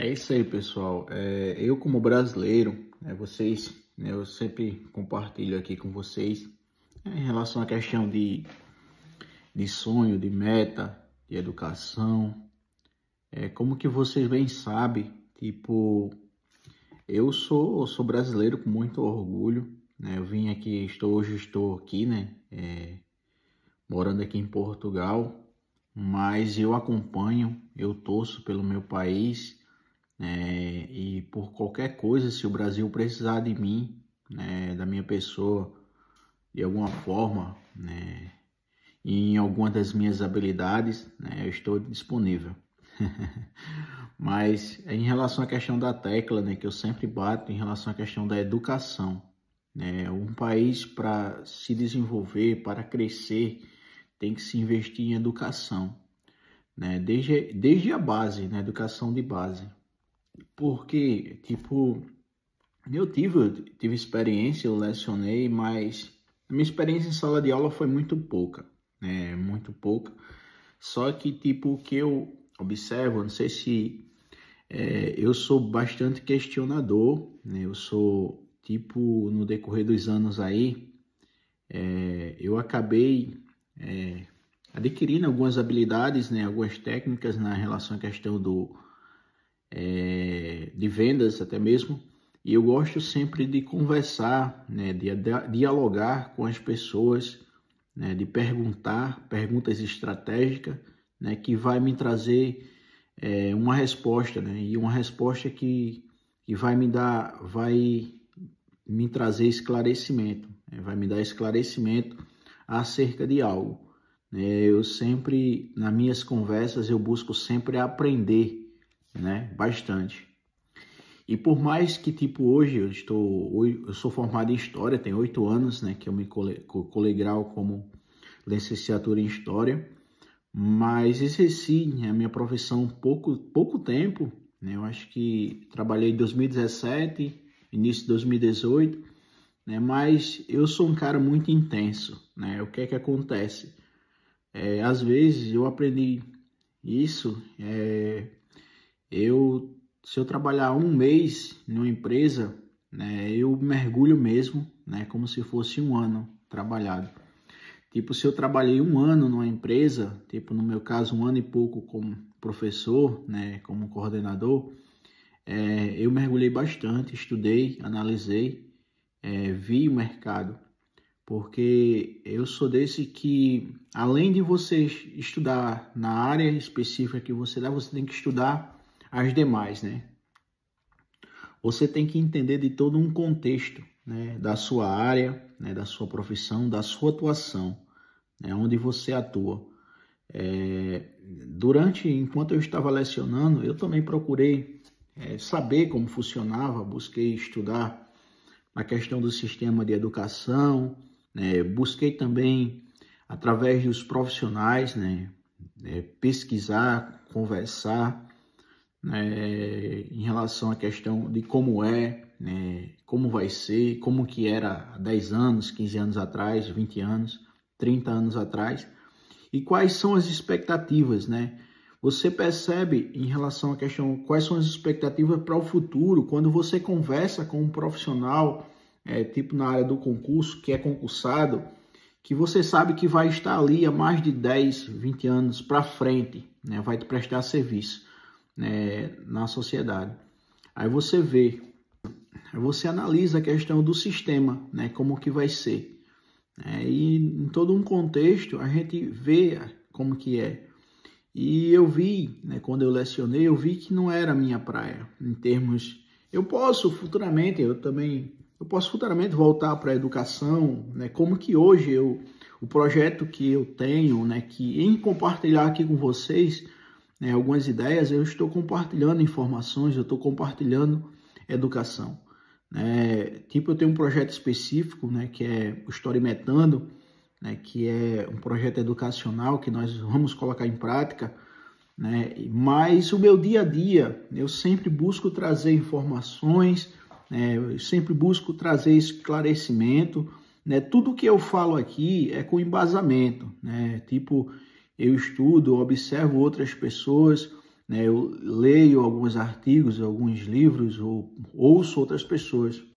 É isso aí, pessoal. É, eu, como brasileiro, né, vocês, né, eu sempre compartilho aqui com vocês né, em relação à questão de, de sonho, de meta, de educação. É, como que vocês bem sabem, tipo, eu sou, eu sou brasileiro com muito orgulho. Né, eu vim aqui, estou, hoje estou aqui, né? É, morando aqui em Portugal, mas eu acompanho, eu torço pelo meu país né? E por qualquer coisa, se o Brasil precisar de mim, né? Da minha pessoa, de alguma forma, né? em alguma das minhas habilidades, né? Eu estou disponível. Mas em relação à questão da tecla, né? Que eu sempre bato em relação à questão da educação, né? Um país para se desenvolver, para crescer, tem que se investir em educação, né? Desde, desde a base, na né? educação de base porque, tipo, eu tive, tive experiência, eu lecionei, mas a minha experiência em sala de aula foi muito pouca, né? Muito pouca. Só que, tipo, o que eu observo, não sei se é, eu sou bastante questionador, né? Eu sou, tipo, no decorrer dos anos aí, é, eu acabei é, adquirindo algumas habilidades, né? Algumas técnicas na relação à questão do é, de vendas até mesmo, e eu gosto sempre de conversar, né, de, de dialogar com as pessoas, né, de perguntar perguntas estratégicas, né, que vai me trazer é, uma resposta, né, e uma resposta que, que vai me dar, vai me trazer esclarecimento, né, vai me dar esclarecimento acerca de algo. Né. Eu sempre, nas minhas conversas, eu busco sempre aprender, né? Bastante. E por mais que, tipo, hoje eu estou, eu sou formado em História, tem oito anos, né? Que eu me cole, colegrau como licenciatura em História, mas exerci né, a minha profissão pouco, pouco tempo, né? Eu acho que trabalhei em 2017, início de 2018, né? Mas eu sou um cara muito intenso, né? O que é que acontece? É, às vezes eu aprendi isso é, eu, se eu trabalhar um mês numa empresa, né, eu mergulho mesmo, né, como se fosse um ano trabalhado. Tipo, se eu trabalhei um ano numa empresa, tipo, no meu caso, um ano e pouco como professor, né, como coordenador, é, eu mergulhei bastante, estudei, analisei, é, vi o mercado, porque eu sou desse que, além de você estudar na área específica que você dá, você tem que estudar as demais, né? Você tem que entender de todo um contexto, né, da sua área, né, da sua profissão, da sua atuação, né, onde você atua. É, durante, enquanto eu estava lecionando, eu também procurei é, saber como funcionava, busquei estudar a questão do sistema de educação, né, busquei também através dos profissionais, né, é, pesquisar, conversar, né, em relação à questão de como é, né, como vai ser, como que era há 10 anos, 15 anos atrás, 20 anos, 30 anos atrás, e quais são as expectativas, né? Você percebe em relação à questão quais são as expectativas para o futuro quando você conversa com um profissional, é, tipo na área do concurso, que é concursado, que você sabe que vai estar ali há mais de 10, 20 anos para frente, né? vai te prestar serviço. Né, na sociedade. Aí você vê, você analisa a questão do sistema, né, como que vai ser. É, e em todo um contexto a gente vê como que é. E eu vi, né, quando eu lecionei, eu vi que não era a minha praia, em termos... Eu posso futuramente, eu também, eu posso futuramente voltar para a educação, né, como que hoje eu, o projeto que eu tenho, né, que em compartilhar aqui com vocês, né, algumas ideias, eu estou compartilhando informações, eu estou compartilhando educação. Né? Tipo, eu tenho um projeto específico, né, que é o Story né, que é um projeto educacional que nós vamos colocar em prática, né? mas o meu dia a dia, eu sempre busco trazer informações, né? eu sempre busco trazer esclarecimento, né? tudo que eu falo aqui é com embasamento, né? tipo, eu estudo, eu observo outras pessoas, né? eu leio alguns artigos, alguns livros, ou ouço outras pessoas.